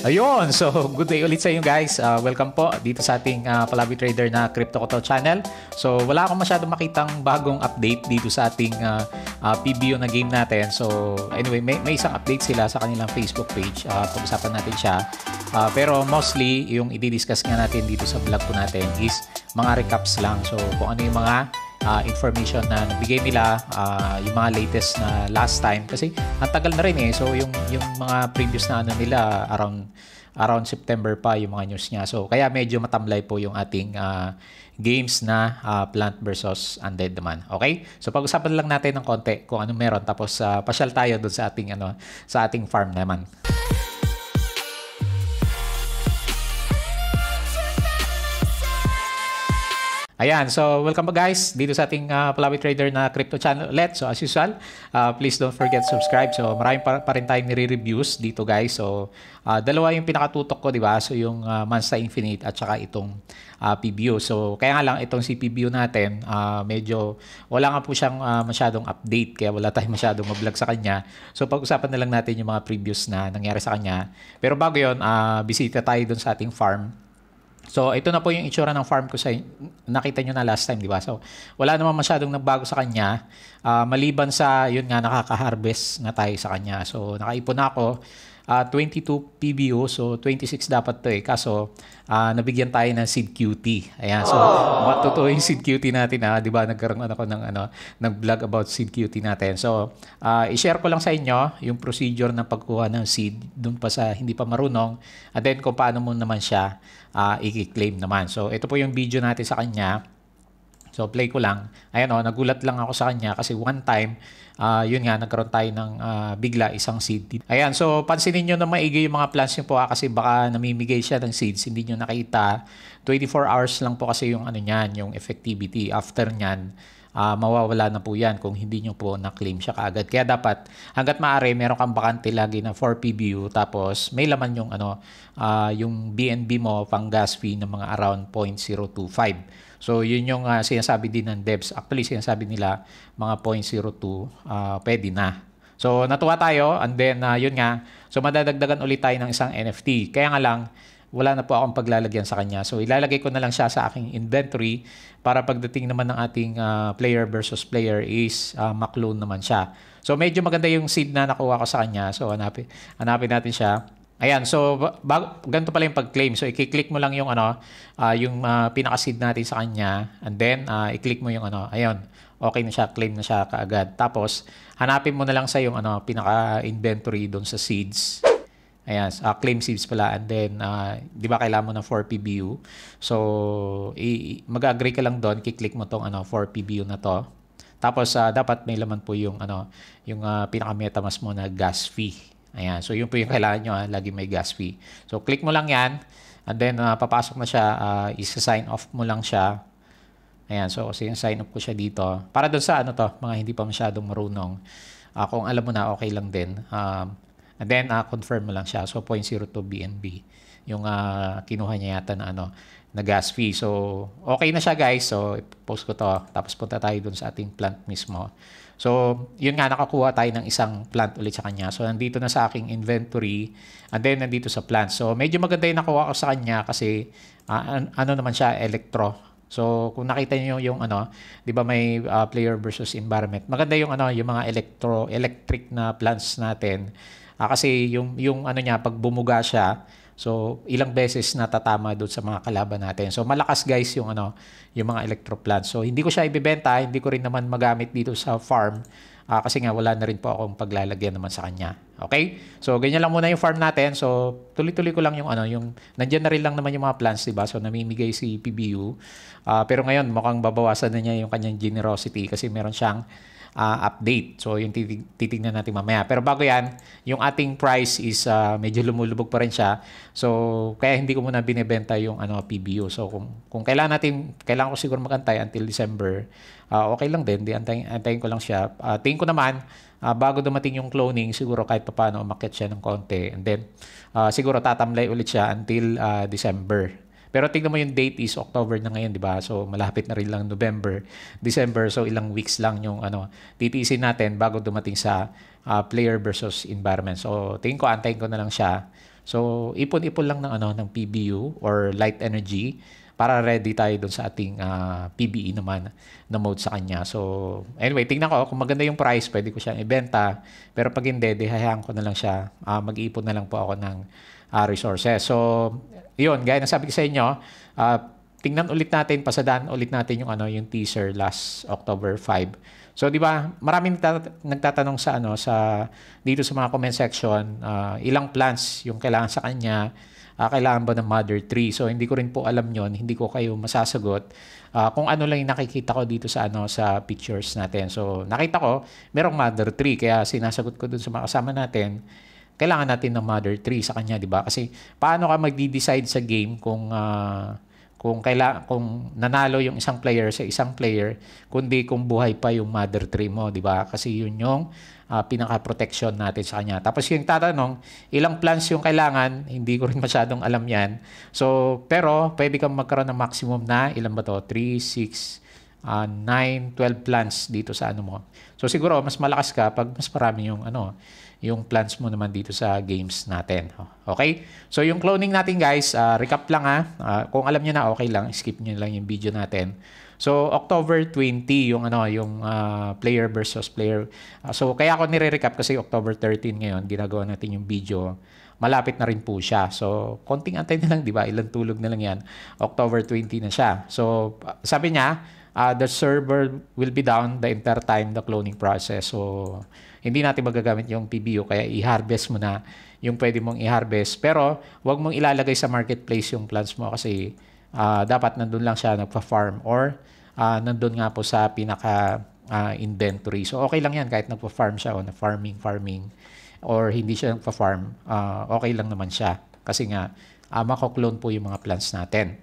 Ayun, so good day ulit sa inyo guys. Uh, welcome po dito sa ating uh, Palabi Trader na Crypto Koto channel. So wala akong masyadong makitang bagong update dito sa ating uh, ah, uh, PBO na game natin. So anyway, may, may isang update sila sa kanilang Facebook page. Uh, pag-usapan natin siya. Uh, pero mostly, yung i-discuss nga natin dito sa vlog po natin is mga recaps lang. So kung ano yung mga uh, information na nabigay nila, uh, yung mga latest na last time. Kasi ang tagal na rin eh. So yung, yung mga previous na ano nila, around around September pa yung mga news niya. So kaya medyo matamlay po yung ating uh, games na uh, Plant versus Undead naman. Okay? So pag-usapan lang natin ng konti kung ano meron tapos uh, pasyal tayo doon sa ating ano sa ating farm naman. Ayan, so welcome pa guys dito sa ating uh, ah, Palawi Trader na crypto channel ulit. So as usual, uh, please don't forget subscribe. So marami pa, pa rin tayong nire-reviews dito guys. So uh, dalawa yung pinakatutok ko, di ba? So yung uh, Mansa Infinite at saka itong uh, PBU. So kaya nga lang itong si PBU natin, uh, medyo wala nga po siyang uh, masyadong update. Kaya wala tayong masyadong mablog sa kanya. So pag-usapan na lang natin yung mga previews na nangyari sa kanya. Pero bago yon uh, bisita tayo dun sa ating farm So, ito na po yung itsura ng farm ko sa nakita niyo na last time, di ba? So, wala naman masyadong nagbago sa kanya. Uh, maliban sa, yun nga, nakaka-harvest na tayo sa kanya. So, nakaipon na ako uh, 22 PBO, so 26 dapat to eh. Kaso, uh, nabigyan tayo ng seed QT. Ayan, so, oh. Aww. totoo yung seed QT natin Ah. Di ba, nagkaroon ako ng, ano, nag-vlog about seed QT natin. So, uh, i-share ko lang sa inyo yung procedure ng pagkuha ng seed doon pa sa hindi pa marunong. And then, kung paano mo naman siya uh, i-claim naman. So, ito po yung video natin sa kanya. So, play ko lang. Ayan o, oh, nagulat lang ako sa kanya kasi one time, uh, yun nga, nagkaroon tayo ng uh, bigla isang seed. Ayan, so pansinin nyo na maigi yung mga plants nyo po ha, ah, kasi baka namimigay siya ng seeds, hindi nyo nakita. 24 hours lang po kasi yung ano niyan, yung effectivity. After niyan uh, mawawala na po yan kung hindi nyo po na-claim siya kaagad. Kaya dapat hanggat maaari meron kang bakante lagi na 4 PBU tapos may laman yung ano uh, yung BNB mo pang gas fee ng mga around 0.025. So yun yung uh, sinasabi din ng devs. Actually sinasabi nila mga 0.02 uh, pwede na. So natuwa tayo and then uh, yun nga. So madadagdagan ulit tayo ng isang NFT. Kaya nga lang wala na po akong paglalagyan sa kanya. So ilalagay ko na lang siya sa aking inventory para pagdating naman ng ating uh, player versus player is uh, ah, maklone naman siya. So medyo maganda yung seed na nakuha ko sa kanya. So hanapin, hanapin natin siya. Ayan, so bago, ganito pala yung pag-claim. So i-click mo lang yung ano, uh, yung uh, pinaka-seed natin sa kanya and then uh, i-click mo yung ano, ayun. Okay na siya, claim na siya kaagad. Tapos hanapin mo na lang sa yung ano, pinaka-inventory doon sa seeds. Ayan, uh, claim sieves pala. And then, uh, di ba kailangan mo ng 4 PBU? So, i- mag-agree ka lang doon, kiklik mo tong ano, 4 PBU na to. Tapos, uh, dapat may laman po yung, ano, yung uh, pinaka-metamask mo na gas fee. Ayan, so yun po yung kailangan nyo, ha? lagi may gas fee. So, click mo lang yan. And then, uh, papasok na siya, uh, isa-sign off mo lang siya. Ayan, so kasi yung sign up ko siya dito. Para doon sa ano to, mga hindi pa masyadong marunong. Uh, kung alam mo na, okay lang din. Um, And then, uh, confirm mo lang siya. So, 0.02 BNB yung uh, kinuha niya yata na ano na gas fee. So, okay na siya guys. So, post ko to. Tapos punta tayo dun sa ating plant mismo. So, yun nga, nakakuha tayo ng isang plant ulit sa kanya. So, nandito na sa aking inventory. And then, nandito sa plant. So, medyo maganda yung nakuha ko sa kanya kasi uh, ano naman siya, electro. So, kung nakita niyo yung ano, 'di ba may uh, player versus environment. Maganda yung ano, yung mga electro electric na plants natin Ah, kasi yung, yung ano niya, pag bumuga siya, so ilang beses natatama doon sa mga kalaban natin. So malakas guys yung, ano, yung mga electroplants. So hindi ko siya ibebenta, hindi ko rin naman magamit dito sa farm uh, kasi nga wala na rin po akong paglalagyan naman sa kanya. Okay? So ganyan lang muna yung farm natin. So tuloy-tuloy ko lang yung ano, yung nandiyan na rin lang naman yung mga plants, 'di ba? So namimigay si PBU. Ah, pero ngayon mukhang babawasan na niya yung kanyang generosity kasi meron siyang uh, update. So yung titig- titignan natin mamaya. Pero bago yan, yung ating price is uh, medyo lumulubog pa rin siya. So kaya hindi ko muna binebenta yung ano PBO. So kung kung kailangan natin kailangan ko siguro magantay until December, uh, okay lang din. Di antayin, antayin ko lang siya. Uh, tingin ko naman uh, bago dumating yung cloning siguro kahit papaano umakyat siya ng konti and then uh, siguro tatamlay ulit siya until uh, December. Pero tingnan mo yung date is October na ngayon, di ba? So malapit na rin lang November, December. So ilang weeks lang yung ano, titiisin natin bago dumating sa uh, player versus environment. So tingin ko, antayin ko na lang siya. So ipon-ipon lang ng ano ng PBU or light energy para ready tayo doon sa ating uh, ah, PBE naman na mode sa kanya. So, anyway, tingnan ko. Oh, kung maganda yung price, pwede ko siyang ibenta. Pero pag hindi, dehayaan ko na lang siya. Uh, mag-iipon na lang po ako ng uh, resources. So, yun, gaya ng sabi ko sa inyo, uh, tingnan ulit natin, pasadaan ulit natin yung ano, yung teaser last October 5. So, di ba, maraming nagtatanong sa ano sa dito sa mga comment section, uh, ilang plants yung kailangan sa kanya, uh, kailangan ba ng mother tree. So, hindi ko rin po alam yon hindi ko kayo masasagot uh, kung ano lang yung nakikita ko dito sa ano sa pictures natin. So, nakita ko merong mother tree kaya sinasagot ko dun sa mga kasama natin kailangan natin ng mother 3 sa kanya, di ba? Kasi paano ka magdi-decide sa game kung uh, kung kaila kung nanalo yung isang player sa isang player kundi kung buhay pa yung mother 3 mo, di ba? Kasi yun yung uh, pinaka-protection natin sa kanya. Tapos yung tatanong, ilang plants yung kailangan, hindi ko rin masyadong alam yan. So, pero pwede kang magkaroon ng maximum na, ilan ba to? 3, 6, uh, 9, 12 plants dito sa ano mo. So siguro mas malakas ka pag mas marami yung ano, yung plants mo naman dito sa games natin. Oh. Okay? So yung cloning natin guys, uh, recap lang ha. Uh, ah, kung alam niyo na okay lang, skip niyo lang yung video natin. So October 20 yung ano yung uh, player versus player. Uh, so kaya ako nire-recap kasi October 13 ngayon ginagawa natin yung video. Malapit na rin po siya. So konting antay na lang, 'di ba? Ilang tulog na lang 'yan. October 20 na siya. So sabi niya, uh, the server will be down the entire time the cloning process. So, hindi natin magagamit yung PBU kaya i-harvest mo na yung pwede mong i-harvest. Pero, huwag mong ilalagay sa marketplace yung plants mo kasi uh, dapat nandun lang siya nagpa-farm or uh, nandun nga po sa pinaka uh, inventory. So, okay lang yan kahit nagpa-farm siya o na-farming, farming or hindi siya nagpa-farm, uh, okay lang naman siya. Kasi nga, uh, makaklone po yung mga plants natin.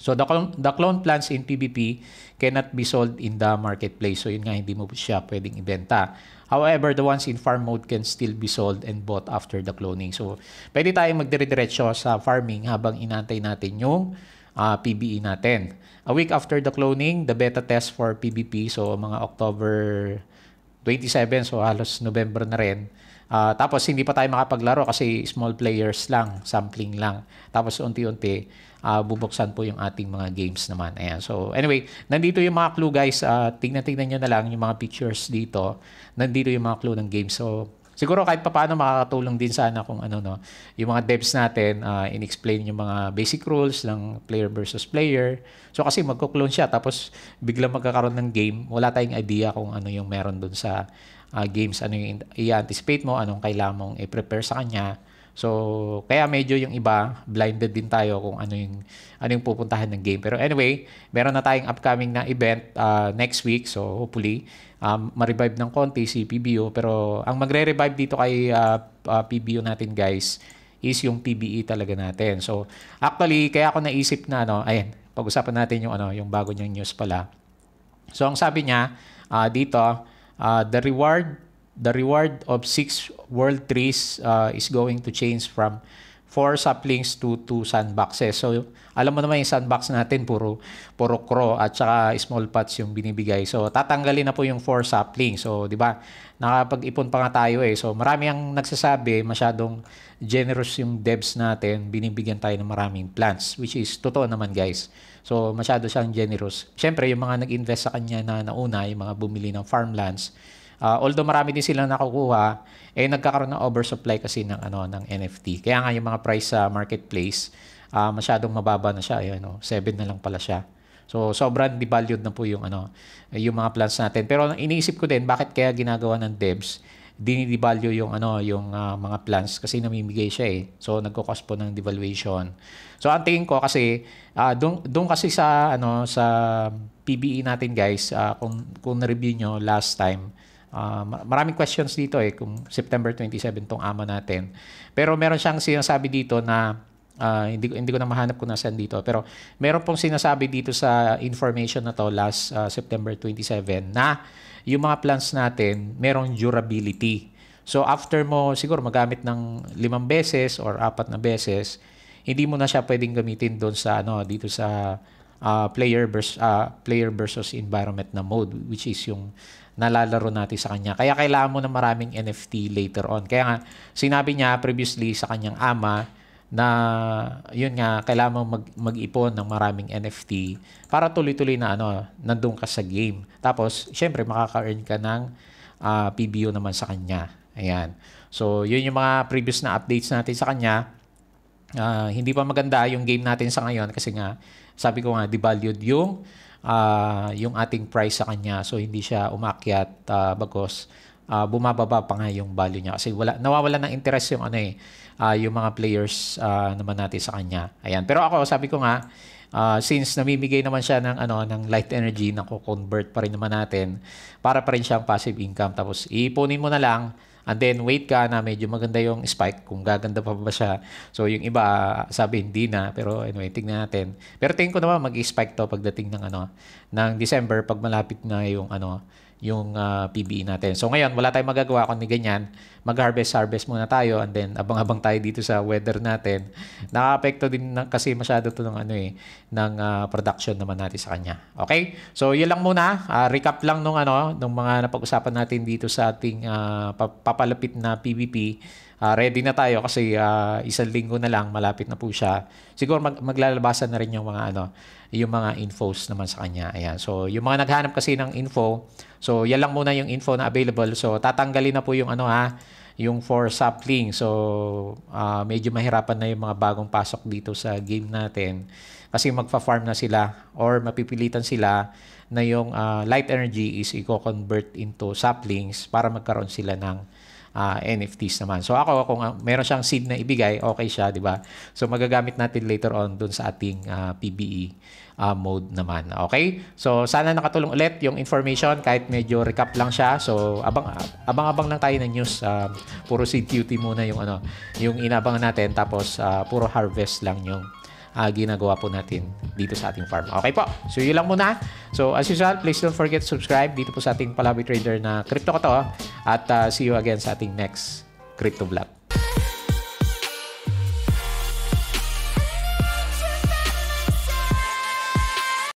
So the clone, the clone plants in PBP cannot be sold in the marketplace. So yun nga, hindi mo siya pwedeng ibenta. However, the ones in farm mode can still be sold and bought after the cloning. So pwede tayong magdire-diretso sa farming habang inantay natin yung uh, ah, PBE natin. A week after the cloning, the beta test for PBP, so mga October 27, so halos November na rin, Uh, tapos hindi pa tayo makapaglaro kasi small players lang, sampling lang. Tapos unti-unti uh, bubuksan po yung ating mga games naman. Ayan. So anyway, nandito yung mga clue guys. Uh, ah, tingnan tignan nyo na lang yung mga pictures dito. Nandito yung mga clue ng game. So siguro kahit paano makakatulong din sana kung ano no yung mga devs natin uh, inexplain yung mga basic rules ng player versus player so kasi magko-clone siya tapos biglang magkakaroon ng game wala tayong idea kung ano yung meron doon sa uh, games, ano yung i-anticipate mo, anong kailangan mong i-prepare sa kanya. So, kaya medyo yung iba, blinded din tayo kung ano yung, ano yung pupuntahan ng game. Pero anyway, meron na tayong upcoming na event uh, next week. So, hopefully, um, ma-revive ng konti si PBO. Pero ang magre-revive dito kay uh, ah, uh, PBO natin, guys, is yung PBE talaga natin. So, actually, kaya ako naisip na, ano, ayan, pag-usapan natin yung, ano, yung bago niyang news pala. So, ang sabi niya, uh, dito, Uh, the reward the reward of six world trees uh, is going to change from four saplings to two sandboxes. So, alam mo naman yung sandbox natin, puro, puro crow at saka small pots yung binibigay. So, tatanggalin na po yung four saplings. So, di ba, nakapag-ipon pa nga tayo eh. So, marami ang nagsasabi, masyadong generous yung devs natin, binibigyan tayo ng maraming plants, which is totoo naman guys. So, masyado siyang generous. Siyempre, yung mga nag-invest sa kanya na nauna, yung mga bumili ng farmlands, Uh, although marami din silang nakukuha, eh nagkakaroon ng oversupply kasi ng ano ng NFT. Kaya nga yung mga price sa marketplace, uh, masyadong mababa na siya, ayun, no? 7 na lang pala siya. So sobrang devalued na po yung ano yung mga plans natin. Pero iniisip ko din bakit kaya ginagawa ng devs dinidevalue yung ano yung uh, mga plans kasi namimigay siya eh. So nagko-cost po ng devaluation. So ang tingin ko kasi uh, doon kasi sa ano sa PBE natin guys, uh, kung kung na-review nyo last time, Uh, maraming questions dito eh kung September 27 tong ama natin. Pero meron siyang sinasabi dito na uh, hindi, hindi ko na mahanap kung nasaan dito. Pero meron pong sinasabi dito sa information na to last uh, September 27 na yung mga plans natin merong durability. So after mo siguro magamit ng limang beses or apat na beses, hindi mo na siya pwedeng gamitin doon sa ano dito sa uh, player versus uh, player versus environment na mode which is yung nalalaro natin sa kanya. Kaya kailangan mo na maraming NFT later on. Kaya nga, sinabi niya previously sa kanyang ama na yun nga, kailangan mag, mag-ipon ng maraming NFT para tuloy-tuloy na ano, nandun ka sa game. Tapos, syempre, makaka-earn ka ng uh, ah, PBO naman sa kanya. Ayan. So, yun yung mga previous na updates natin sa kanya. Uh, hindi pa maganda yung game natin sa ngayon kasi nga, sabi ko nga, devalued yung uh, yung ating price sa kanya. So hindi siya umakyat uh, bagos uh, bumababa pa nga yung value niya kasi wala nawawala ng interest yung ano eh uh, yung mga players uh, naman natin sa kanya. Ayan. Pero ako sabi ko nga uh, since namimigay naman siya ng ano ng light energy na ko-convert pa rin naman natin para pa rin siyang passive income tapos iipunin mo na lang And then wait ka na medyo maganda yung spike kung gaganda pa ba siya. So yung iba sabi hindi na pero anyway tingnan natin. Pero tingin ko naman mag-spike to pagdating ng ano ng December pag malapit na yung ano yung uh, ah, PBE natin. So ngayon, wala tayong magagawa kundi ganyan. Mag-harvest, harvest muna tayo and then abang-abang tayo dito sa weather natin. Nakapekto din na, kasi masyado to ng ano eh, ng uh, production naman natin sa kanya. Okay? So yun lang muna. Uh, recap lang nung ano, nung mga napag-usapan natin dito sa ating uh, papalapit na PVP uh, ready na tayo kasi uh, isang linggo na lang malapit na po siya. Siguro mag- maglalabasan na rin yung mga ano, yung mga infos naman sa kanya. Ayan. So, yung mga naghanap kasi ng info, so yan lang muna yung info na available. So, tatanggalin na po yung ano ha, yung for sapling. So, uh, medyo mahirapan na yung mga bagong pasok dito sa game natin kasi magfa-farm na sila or mapipilitan sila na yung uh, light energy is i-convert into saplings para magkaroon sila ng uh, ah, NFTs naman. So ako, kung uh, meron siyang seed na ibigay, okay siya, di ba? So magagamit natin later on dun sa ating uh, ah, PBE uh, mode naman. Okay? So sana nakatulong ulit yung information kahit medyo recap lang siya. So abang abang-abang lang tayo ng news. Uh, puro seed duty muna yung ano, yung inabangan natin tapos uh, puro harvest lang yung uh, ginagawa po natin dito sa ating farm. Okay po. So, yun lang muna. So, as usual, please don't forget to subscribe dito po sa ating Palawi Trader na crypto ko to. Ah, at uh, see you again sa ating next crypto vlog.